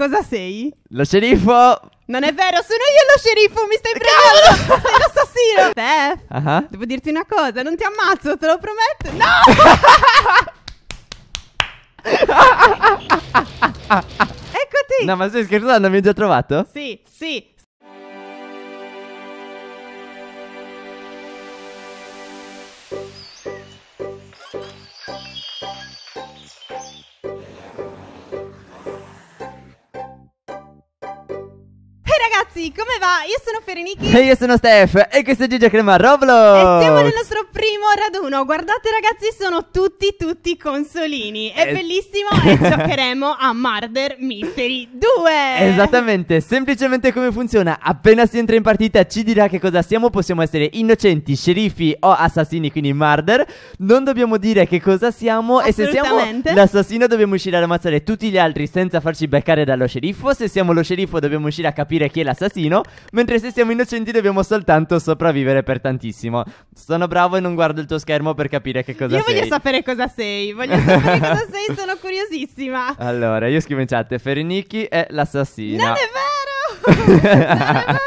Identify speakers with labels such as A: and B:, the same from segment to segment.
A: Cosa sei?
B: Lo sceriffo!
A: Non è vero, sono io lo sceriffo, mi stai eh, prendendo! sei l'assassino! Steph, uh-huh. devo dirti una cosa, non ti ammazzo, te lo prometto! No! Eccoti!
B: No, ma stai scherzando, mi hai già trovato?
A: Sì, sì, ragazzi, come va? Io sono Ferenichi. E io sono
B: Steph. E questo è Gigi Crema Roblox. E siamo nel nostro
A: primo raduno. Guardate ragazzi, sono tutti, tutti consolini. È eh. bellissimo e giocheremo a Murder Mystery 2.
B: Esattamente, semplicemente come funziona. Appena si entra in partita ci dirà che cosa siamo. Possiamo essere innocenti, sceriffi o assassini, quindi murder. Non dobbiamo dire che cosa siamo e se siamo l'assassino dobbiamo uscire ad ammazzare tutti gli altri senza farci beccare dallo sceriffo. Se siamo lo sceriffo dobbiamo uscire a capire chi è l'assassino. Mentre se siamo innocenti dobbiamo soltanto sopravvivere per tantissimo. Sono bravo e non non guardo il tuo schermo per capire che cosa io sei. Io voglio
A: sapere cosa sei. Voglio sapere cosa sei, sono curiosissima.
B: Allora, io scrivo in chat: Ferenicchi è l'assassino. Non è vero! non è vero!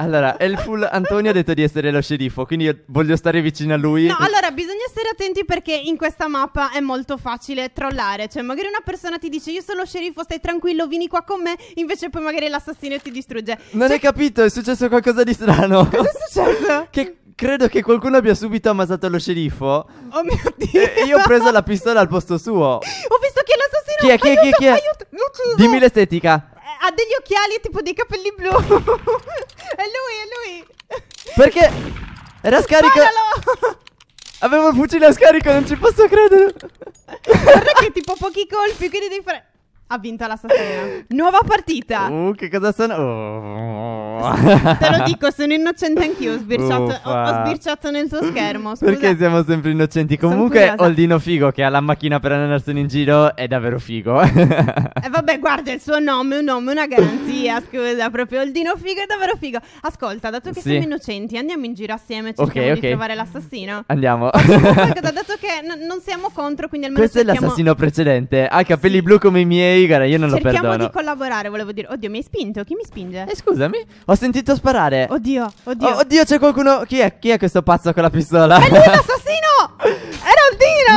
B: Allora, Elful Antonio ha detto di essere lo sceriffo, quindi io voglio stare vicino a lui. No,
A: allora bisogna stare attenti perché in questa mappa è molto facile trollare. Cioè, magari una persona ti dice io sono lo sceriffo, stai tranquillo, vieni qua con me, invece poi magari l'assassino ti distrugge. Non cioè...
B: hai capito, è successo qualcosa di strano. Cosa è successo? che credo che qualcuno abbia subito ammazzato lo sceriffo. Oh mio dio. E io ho preso la pistola al posto suo. Ho
A: visto che è l'assassino. Chi è? Chi è? chi è? Chi è? Dimmi
B: l'estetica.
A: Eh, ha degli occhiali e tipo dei capelli blu. è lui,
B: è lui. Perché era scarico. Avevo il fucile a scarico, non ci
A: posso credere. Guarda che tipo pochi colpi, quindi devi fare ha vinto la stasera. Nuova partita. Uh, che cosa sono?
B: Oh. Te lo
A: dico, sono innocente anch'io. Ho sbirciato, ho, ho sbirciato nel suo schermo. Scusa. Perché
B: siamo sempre innocenti? Comunque, Oldino Figo, che ha la macchina per andarsene in giro, è davvero figo. E
A: eh, vabbè, guarda il suo nome, un nome, una garanzia zia, mm. scusa, proprio il dino figo è davvero figo. Ascolta, dato che sì. siamo innocenti, andiamo in giro assieme, cerchiamo okay, okay. di trovare l'assassino.
B: Andiamo. Qualcosa,
A: dato che n- non siamo contro, quindi almeno Questo cerchiamo... è l'assassino
B: precedente, ha i capelli sì. blu come i miei, guarda, io non cerchiamo lo perdono. Cerchiamo di
A: collaborare, volevo dire. Oddio, mi hai spinto, chi mi spinge? Eh, scusami,
B: ho sentito sparare.
A: Oddio, oddio. Oh, oddio,
B: c'è qualcuno... Chi è? Chi è questo pazzo con la pistola? È lui
A: l'assassino!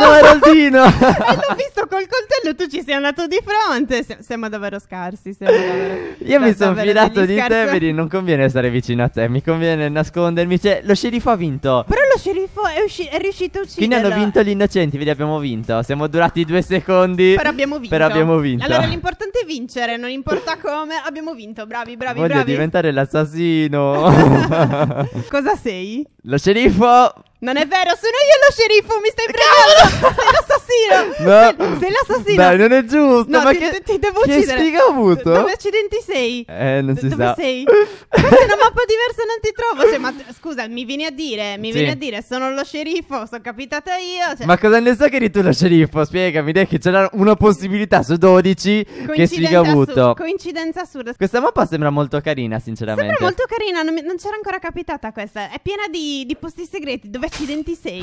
A: No, era il Dino!
B: l'ho
A: visto col coltello, tu ci sei andato di fronte. S- siamo davvero scarsi. Siamo davvero... Io mi sono fidato di te, vedi,
B: non conviene stare vicino a te, mi conviene nascondermi. Cioè, lo sceriffo ha vinto. Però
A: lo sceriffo è, usci- è riuscito a uccidere. Quindi hanno vinto
B: gli innocenti, vedi, abbiamo vinto. Siamo durati due secondi. Però abbiamo vinto. Però abbiamo vinto. Allora,
A: l'importante è vincere, non importa come. Abbiamo vinto, bravi, bravi, Voglio bravi. diventare
B: l'assassino.
A: Cosa sei?
B: Lo sceriffo!
A: Non è vero, sono io lo sceriffo, mi stai prendendo! sei l'assassino! No. Sei, sei, l'assassino! Dai, non è giusto! No, ma ti, che, ti devo che uccidere! Che sfiga ho avuto? Dove accidenti sei? Eh,
B: non si dove sa. Dove sei?
A: Questa una mappa diversa, non ti trovo! Cioè, ma scusa, mi vieni a dire, mi sì. vieni a dire, sono lo sceriffo, sono capitata io! Cioè. Ma cosa
B: ne so che eri tu lo sceriffo? Spiegami, dai che c'era una possibilità su 12 che sfiga ho avuto!
A: Coincidenza assurda! Questa
B: mappa sembra molto carina, sinceramente. Sembra molto
A: carina, non, mi, non c'era ancora capitata questa. È piena di, di posti segreti dove accidenti sei.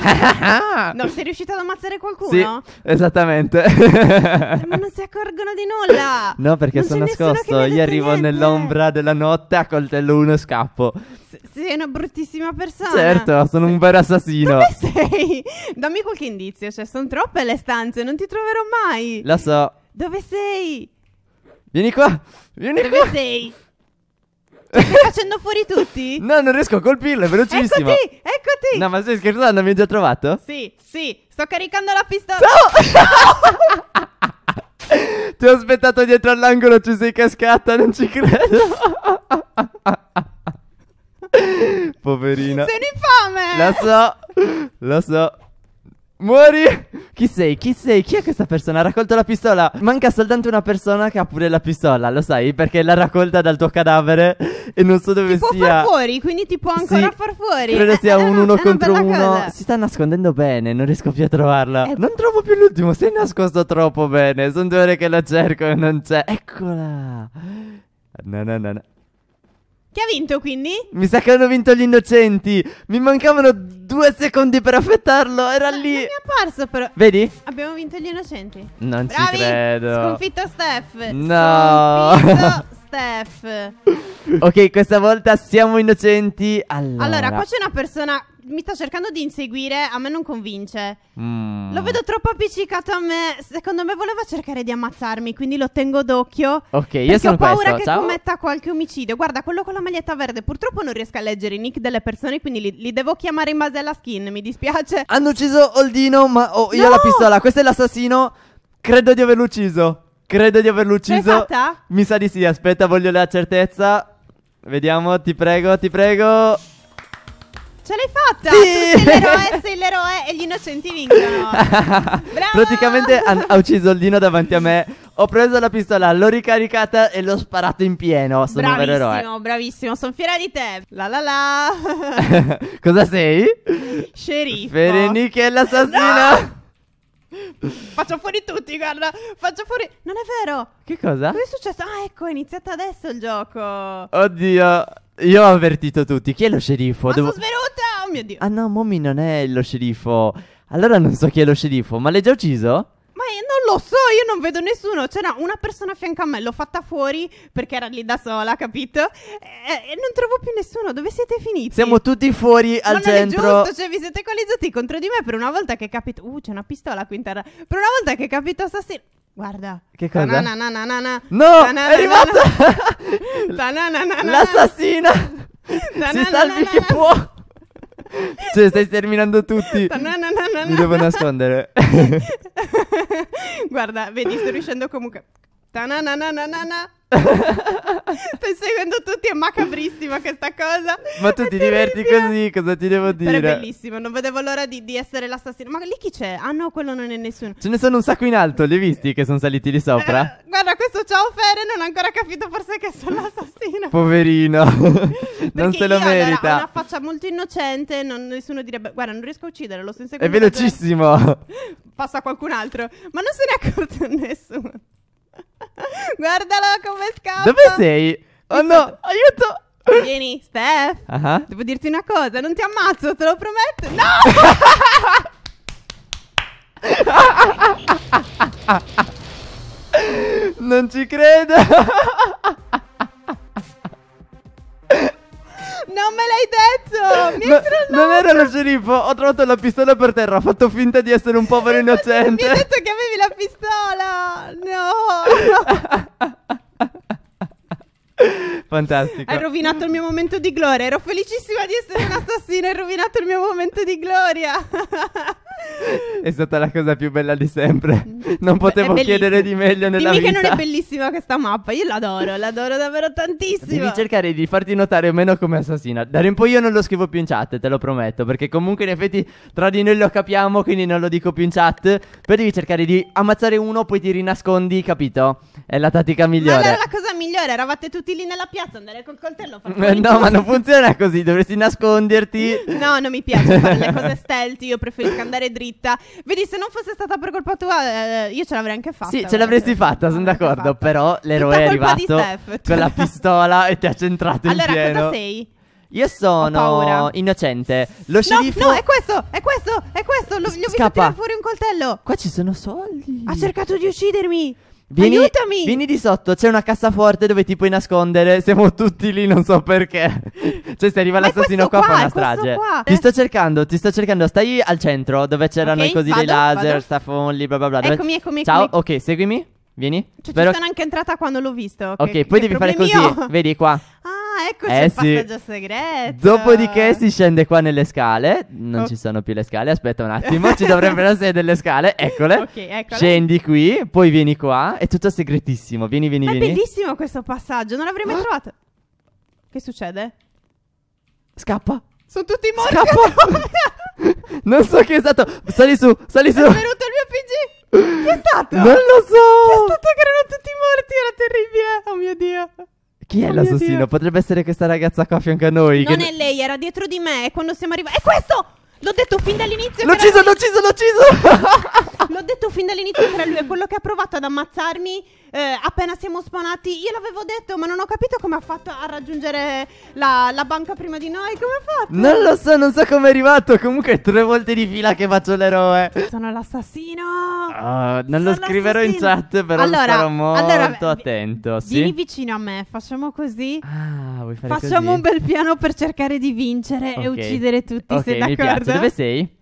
A: no, sei riuscito ad ammazzare qualcuno? Sì,
B: esattamente. Ma non
A: si accorgono di nulla. No, perché non sono nascosto.
B: Io arrivo niente. nell'ombra della notte, a coltello uno e scappo.
A: S- sei una bruttissima persona. Certo,
B: sono un vero assassino. Dove
A: sei? Dammi qualche indizio, cioè sono troppe le stanze, non ti troverò mai. Lo so. Dove sei? Vieni qua. Vieni Dove qua. Dove sei? stai facendo fuori tutti? No, non riesco a colpirlo, è velocissimo. Eccoti, eccoti. No,
B: ma stai scherzando, mi hai già trovato?
A: Sì, sì, sto caricando la pistola. No!
B: Ti ho aspettato dietro all'angolo, ci sei cascata, non ci credo. Poverina. Sei
A: infame! Lo so,
B: lo so. Muori! Chi sei? Chi sei? Chi è questa persona? Ha raccolto la pistola. Manca soltanto una persona che ha pure la pistola, lo sai, perché l'ha raccolta dal tuo cadavere e non so dove ti sia. Ti può far fuori,
A: quindi ti può ancora sì, far fuori. Credo sia un
B: uno contro uno. Cosa. Si sta nascondendo bene, non riesco più a trovarla. Eh. Non trovo più l'ultimo, sei nascosto troppo bene. Sono due ore che la cerco e non c'è. Eccola! No, no, no, no.
A: Chi ha vinto quindi?
B: Mi sa che hanno vinto gli innocenti. Mi mancavano due secondi per affettarlo. Era lì. Non mi è
A: apparso però. Vedi? Abbiamo vinto gli innocenti.
B: Non Bravi! ci credo. Sconfitto
A: Steph. No. Sconfitto Steph.
B: ok, questa volta siamo innocenti.
A: Allora, allora qua c'è una persona mi sta cercando di inseguire, a me non convince. Mm. Lo vedo troppo appiccicato a me. Secondo me voleva cercare di ammazzarmi, quindi lo tengo d'occhio. Ok, io sono ho paura questo. che Ciao. commetta qualche omicidio. Guarda, quello con la maglietta verde, purtroppo non riesco a leggere i nick delle persone, quindi li, li devo chiamare in base alla skin, mi dispiace. Hanno ucciso Oldino, ma ho oh,
B: io no! la pistola. Questo è l'assassino. Credo di averlo ucciso. Credo di averlo ucciso. Mi sa di sì, aspetta, voglio la certezza. Vediamo, ti prego, ti prego.
A: Ce l'hai fatta! Sì! Tu sei l'eroe, sei l'eroe e gli innocenti vincono.
B: Bravo! Praticamente ha, ha ucciso il dino davanti a me. Ho preso la pistola, l'ho ricaricata e l'ho sparato in pieno. Sono bravissimo, un vero eroe. Bravissimo,
A: bravissimo. sono fiera di te. La la la.
B: Cosa sei? Sceriffo. Fereniche è l'assassino.
A: No! Faccio fuori tutti, guarda. Faccio fuori. Non è vero. Che cosa? Cosa è successo? Ah, ecco, è iniziato adesso il gioco.
B: Oddio. Io ho avvertito tutti. Chi è lo sceriffo? Ma Devo... sono svenuta! Oh mio dio. Ah no, Mommy non è lo sceriffo. Allora non so chi è lo sceriffo, ma l'hai già ucciso?
A: Ma io non lo so, io non vedo nessuno. C'era una persona a fianco a me, l'ho fatta fuori perché era lì da sola, capito? E, e non trovo più nessuno. Dove siete finiti? Siamo
B: tutti fuori al ma centro. Ma è giusto, cioè
A: vi siete coalizzati contro di me per una volta che capito. Uh, c'è una pistola qui in terra. Per una volta che capito assassino. Guarda.
B: Che cosa? Na na na na na. No, è arrivata!
A: L'assassina! Si salvi chi può!
B: Cioè, stai sterminando tutti. Mi devo nascondere.
A: Guarda, vedi, sto riuscendo comunque Ta-na-na-na-na-na. Stai seguendo tutti, è macabrissima questa cosa. Ma tu ti è diverti così,
B: cosa ti devo dire? Però è
A: bellissimo, non vedevo l'ora di, di essere l'assassino. Ma lì chi c'è? Ah no, quello non è nessuno.
B: Ce ne sono un sacco in alto, li hai visti che sono saliti lì sopra?
A: Eh, guarda, questo ciao Fere non ha ancora capito forse che sono l'assassino.
B: Poverino, non se lo io, merita. Allora, ha una
A: faccia molto innocente, non, nessuno direbbe, guarda non riesco a uccidere, lo sto inseguendo. È
B: velocissimo.
A: Passa qualcun altro, ma non se ne accorto guardalo come scappa. Dove sei? Oh no, aiuto. Oh, Vieni, Steph. Uh-huh. Devo dirti una cosa, non ti ammazzo, te lo prometto. No! non ci credo. Non me l'hai detto! Mi hai no, non
B: era lo sceriffo, ho trovato la pistola per terra, ho fatto finta di essere un povero innocente. Mi hai
A: detto che avevi la pistola! No! no.
B: Fantastico. Hai
A: rovinato il mio momento di gloria. Ero felicissima di essere un assassino. Hai rovinato il mio momento di gloria.
B: È stata la cosa più bella di sempre. non potevo Beh, chiedere di meglio nella Dimmi vita. Dimmi che non è
A: bellissima questa mappa, io l'adoro, l'adoro davvero tantissimo. Devi
B: cercare di farti notare meno come assassina. Da un po' io non lo scrivo più in chat, te lo prometto, perché comunque in effetti tra di noi lo capiamo, quindi non lo dico più in chat. Però devi cercare di ammazzare uno, poi ti rinascondi, capito? È la tattica migliore. Ma era
A: la cosa migliore, eravate tutti lì nella piazza, andare col coltello No, ma non
B: funziona così, dovresti nasconderti.
A: no, non mi piace fare le cose stealth, io preferisco andare dritta. Vedi, se non fosse stata per colpa tua... Eh, eh, io ce l'avrei anche fatta. Sì, ce l'avresti
B: fatta, sono d'accordo. Fatta. Però l'eroe è arrivato Steph, cioè. con la pistola e ti ha centrato allora, in pieno. Allora, cosa sei? Io sono innocente. Lo sceriffo. No, no, è
A: questo, è questo, è questo. Lo, gli ho Scappa. visto tirare fuori un coltello. Qua ci sono soldi. Ha cercato di uccidermi. Vieni, Aiutami! Vieni
B: di sotto, c'è una cassaforte dove ti puoi nascondere. Siamo tutti lì, non so perché. cioè, se arriva l'assassino qua, fa una strage. Qua. Eh? Ti sto cercando, ti sto cercando. Stai al centro dove c'erano okay, i cosi vado, dei laser, stafonli, bla bla bla. Dove... Eccomi, eccomi, Ciao, ok, seguimi. Vieni. Cioè, Però... ci sono
A: anche entrata quando l'ho visto. Ok, okay poi devi fare così.
B: Vedi qua. Ah. Ah, eccoci eh, il sì. passaggio segreto. Dopodiché si scende qua nelle scale. Non oh. ci sono più le scale. Aspetta un attimo, ci dovrebbero essere delle scale. Eccole. Ok,
A: eccole. Scendi
B: qui, poi vieni qua. È tutto segretissimo. Vieni, vieni, Ma vieni. È
A: bellissimo questo passaggio. Non l'avrei mai ah. trovato. Che succede? Scappa. Sono tutti morti. Scappa.
B: non so che è stato. Sali su, sali su. È venuto
A: il mio PG. Che è stato? Non lo so! Che
B: è stato che erano
A: tutti morti? Era terribile! Oh mio dio! Chi è oh l'assassino?
B: Potrebbe essere questa ragazza qua a fianco a noi. Non che... è
A: lei, era dietro di me. E quando siamo arrivati. È questo! L'ho detto fin dall'inizio. L'ho ucciso, l'ho ucciso, l'ho ucciso! L'ho detto fin dall'inizio che lui è quello che ha provato ad ammazzarmi eh, appena siamo spawnati. Io l'avevo detto, ma non ho capito come ha fatto a raggiungere la, la banca prima di noi. Come ha fatto?
B: Non lo so, non so come è arrivato. Comunque è tre volte di fila che faccio l'eroe.
A: Sono l'assassino.
B: Oh, non Sono lo scriverò l'assassino. in chat, però allora, sarò molto allora, attento. Sì? Vieni
A: vicino a me, facciamo così.
B: Ah, vuoi fare Facciamo così? un
A: bel piano per cercare di vincere okay. e uccidere tutti, okay, sei d'accordo? Piace. Dove sei?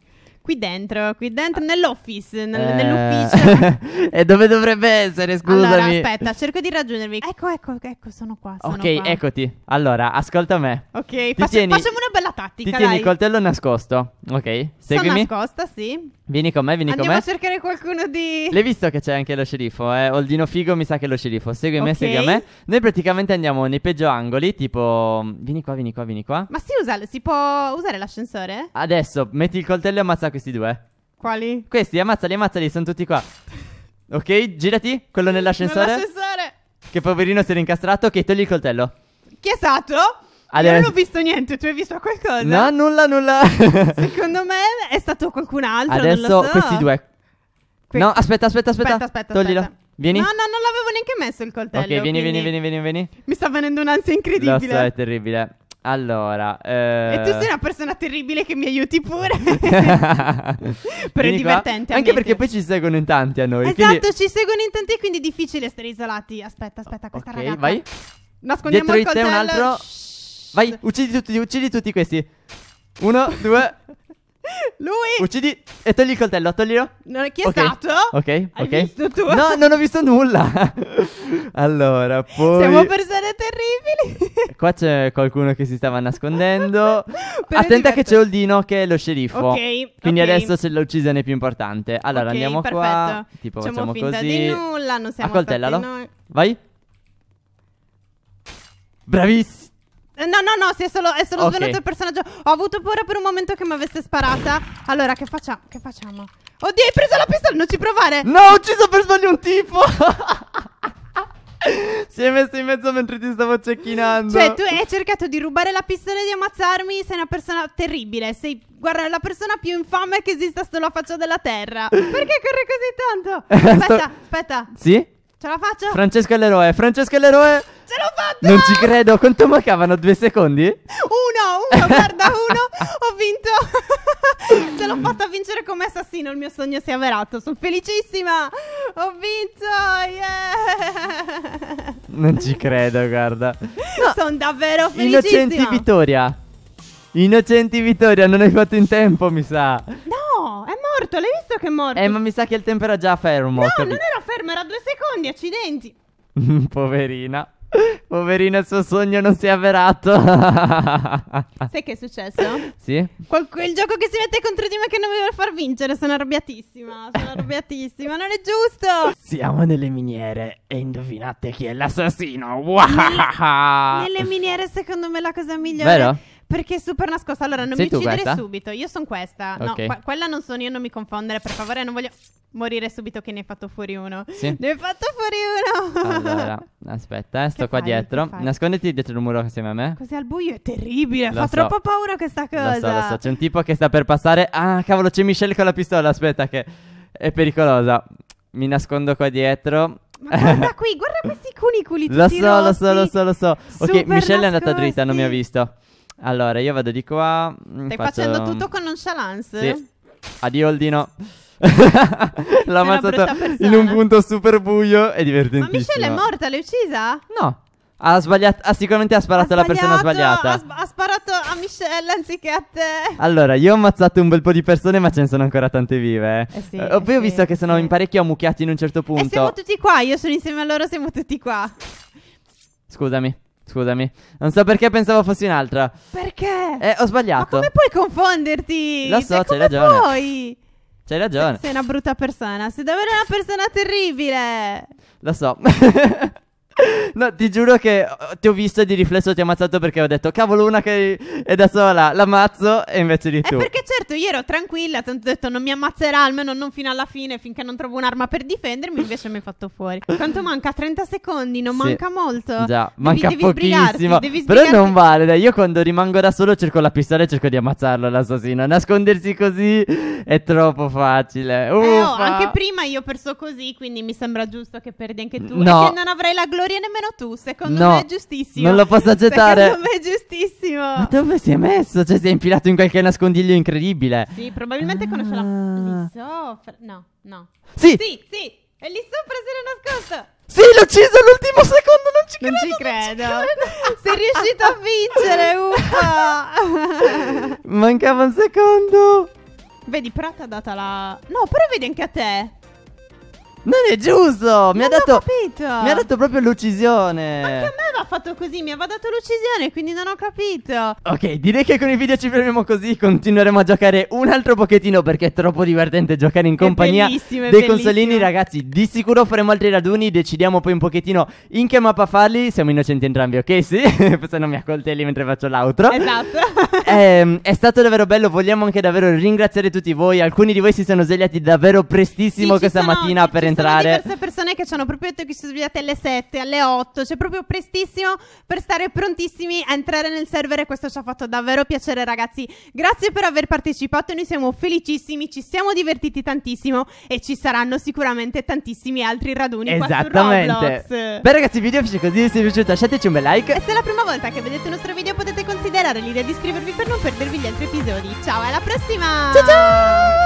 A: Qui dentro, qui dentro, ah. nell'office, nel, eh... nell'ufficio.
B: e dove dovrebbe essere, scusami. Allora, aspetta,
A: cerco di raggiungermi. Ecco, ecco, ecco, sono qua, sono Ok, qua.
B: eccoti. Allora, ascolta me.
A: Ok, faccio, tieni, facciamo una bella tattica, Ti dai. tieni il
B: coltello nascosto, ok? Seguimi. Sono
A: nascosta, sì.
B: Vieni con me, vieni Andiamo con me. Andiamo a
A: cercare qualcuno di... L'hai
B: visto che c'è anche lo sceriffo, eh? Oldino Figo mi sa che è lo sceriffo. Segui okay. me, segui me. Noi praticamente andiamo nei peggio angoli, tipo... Vieni qua, vieni qua, vieni qua.
A: Ma si usa, si può usare l'ascensore?
B: Adesso, metti il coltello e ammazza questi due. Eh. Quali? Questi, ammazzali, ammazzali, sono tutti qua. Ok, girati, quello nell'ascensore. Nell'ascensore. Che poverino si era incastrato. Ok, togli il coltello. Chi è stato? Allora... Io non ho
A: visto niente, tu hai visto qualcosa? No, nulla, nulla. Secondo me è stato qualcun altro. Adesso so. questi due.
B: Que- no, aspetta, aspetta, aspetta. Aspetta, aspetta. Toglilo. Aspetta. Vieni. No, no,
A: non l'avevo neanche messo il coltello. Ok, vieni, quindi...
B: vieni, vieni, vieni, vieni.
A: Mi sta venendo un'ansia incredibile. Lo so, è
B: terribile. Allora, eh... E tu sei una
A: persona terribile che mi aiuti pure.
B: Però è divertente. Anche perché poi ci seguono in tanti a noi. Esatto, quindi...
A: ci seguono in tanti e quindi è difficile stare isolati. Aspetta, aspetta, questa okay, ragazza. vai. Nascondiamo Dietro il coltello. Te un altro. Shhh.
B: Vai, uccidi tutti, uccidi tutti questi. Uno, due, Lui! Uccidi e togli il coltello, toglilo. Non, chi è okay. stato? Ok, Hai ok. Hai visto tu? No, non ho visto nulla. allora, poi... Siamo
A: persone terribili.
B: Qua c'è qualcuno che si stava nascondendo.
A: Attenta
B: che c'è Oldino che è lo sceriffo. Ok. Quindi okay. adesso c'è l'uccisione più importante. Allora, okay, andiamo perfetto. qua. Tipo facciamo, facciamo così. di nulla, non siamo A coltellalo. Vai. Bravissimo.
A: No, no, no, si è solo, è solo okay. svenuto il personaggio. Ho avuto paura per un momento che mi avesse sparata. Allora, che, faccia che facciamo? Oddio, hai preso la pistola, non ci provare! No, ho ucciso per sbaglio un tipo! si è
B: messo in mezzo mentre ti stavo cecchinando. Cioè, tu hai
A: cercato di rubare la pistola e di ammazzarmi. Sei una persona terribile. Sei, guarda, la persona più infame che esista sulla faccia della terra. Perché corre così tanto? Aspetta, aspetta. Sì? Ce la faccio?
B: Francesca l'eroe, Francesca l'eroe. Ce l'ho fatta! Non ci credo, quanto mancavano? Due secondi?
A: Uno, uno, guarda, uno, ho vinto! Ce l'ho fatta vincere come assassino, il mio sogno si è avverato, sono felicissima! Ho vinto! Yeah!
B: Non ci credo, guarda. No.
A: Sono davvero felicissima! Innocenti
B: Vittoria! Innocenti Vittoria, non hai fatto in tempo, mi sa!
A: No, è morto, l'hai visto che è morto? Eh, ma mi
B: sa che il tempo era già fermo. No, non era
A: fermo, era due secondi, accidenti!
B: Poverina. Poverino, il suo sogno non si è avverato. Sai
A: che è successo? Sì. Qual- quel gioco che si mette contro di me che non mi vuole far vincere. Sono arrabbiatissima. Sono arrabbiatissima. Non è giusto.
B: Siamo nelle miniere e indovinate chi è l'assassino. Nelle, nelle
A: miniere, secondo me, la cosa migliore. Vero? Perché è super nascosta. Allora, non Sei mi uccidere questa? subito. Io sono questa. Okay. No, que- quella non sono io, non mi confondere, per favore. Non voglio morire subito che ne hai fatto fuori uno. Sì. Ne hai fatto fuori uno. allora,
B: aspetta, eh, sto che qua fai, dietro. Nasconditi dietro il muro assieme a me.
A: Così al buio è terribile. Lo fa so. troppo paura questa cosa. Lo so, lo so. C'è
B: un tipo che sta per passare. Ah, cavolo, c'è Michelle con la pistola. Aspetta, che è pericolosa. Mi nascondo qua dietro. Ma guarda qui,
A: guarda questi cuniculi. Lo so, rossi, lo so, lo so, lo so. Ok, Michelle nascosti. è andata dritta,
B: non mi ha visto. Allora, io vado di qua. Mm, Stai faccio... facendo tutto
A: con nonchalance? Sì.
B: Addio, Aldino. L'ha ammazzato in un punto super buio e divertentissimo. Ma Michelle è
A: morta, l'hai uccisa? No.
B: Ha sbagliato, ha sicuramente ha sparato alla persona sbagliata. Ha, sba-
A: ha, sparato a Michelle anziché a
B: te. Allora, io ho ammazzato un bel po' di persone, ma ce ne sono ancora tante vive. Eh, eh sì, eh, poi eh ho sì, visto sì. che sono in parecchio ammucchiati in un certo punto. E siamo
A: tutti qua, io sono insieme a loro, siamo tutti qua.
B: Scusami. Scusami, non so perché pensavo fossi un'altra.
A: Perché? Eh, ho sbagliato. Ma come puoi confonderti? Lo so, c'hai ragione. Come puoi? C'hai ragione. sei una brutta persona. Sei davvero una persona terribile.
B: Lo so. No, ti giuro che eh, ti ho visto e di riflesso ti ho ammazzato perché ho detto cavolo una che è da sola, l'ammazzo e invece di eh, tu. È perché
A: certo io ero tranquilla, tanto ho detto non mi ammazzerà almeno non fino alla fine finché non trovo un'arma per difendermi, invece mi hai fatto fuori. Quanto manca? 30 secondi, non sì. manca molto. Già, devi, manca devi pochissimo. Devi Però non
B: vale, dai, io quando rimango da solo cerco la pistola e cerco di ammazzarlo l'assassino. Nascondersi così è troppo facile. Eh, oh, anche
A: prima io ho perso così, quindi mi sembra giusto che perdi anche tu. No. E non avrai la gloria teorie nemmeno tu, secondo no, me è giustissimo. Non lo posso accettare. Secondo me è giustissimo. Ma dove si è messo? Cioè, si è infilato
B: in qualche nascondiglio incredibile.
A: Sì, probabilmente ah. conosce la. Lì sopra. No, no. Sì! Sì, sì! È lì sopra si era nascosto! Sì, l'ho ucciso all'ultimo secondo, non ci credo. Non ci credo. Non ci credo. Sei riuscito a vincere, uffa.
B: Mancava un secondo.
A: Vedi, però ti ha data la... No, però vedi anche a te.
B: Non è giusto! Mi, non ha, dato,
A: mi ha dato
B: proprio l'uccisione! Anche a
A: me fatto così, mi aveva dato l'uccisione, quindi non ho capito.
B: Ok, direi che con il video ci fermiamo così. Continueremo a giocare un altro pochettino perché è troppo divertente giocare in compagnia bellissimo, dei consolini, ragazzi. Di sicuro faremo altri raduni. Decidiamo poi un pochettino in che mappa farli. Siamo innocenti entrambi, ok? Sì, se non mi accoltelli mentre faccio l'outro. Esatto. eh, è stato davvero bello. Vogliamo anche davvero ringraziare tutti voi. Alcuni di voi si sono svegliati davvero prestissimo sì, questa sono, mattina per entrare. Ci sono diverse
A: persone che ci hanno proprio detto che si sono svegliate alle 7, alle 8. Cioè, proprio prestissimo tantissimo per stare prontissimi a entrare nel server e questo ci ha fatto davvero piacere ragazzi. Grazie per aver partecipato, noi siamo felicissimi, ci siamo divertiti tantissimo e ci saranno sicuramente tantissimi altri raduni Esattamente.
B: Beh ragazzi, il video finisce così, se vi è piaciuto lasciateci un bel like. E se
A: è la prima volta che vedete il nostro video potete considerare l'idea di iscrivervi per non perdervi gli altri episodi. Ciao, alla prossima! Ciao ciao!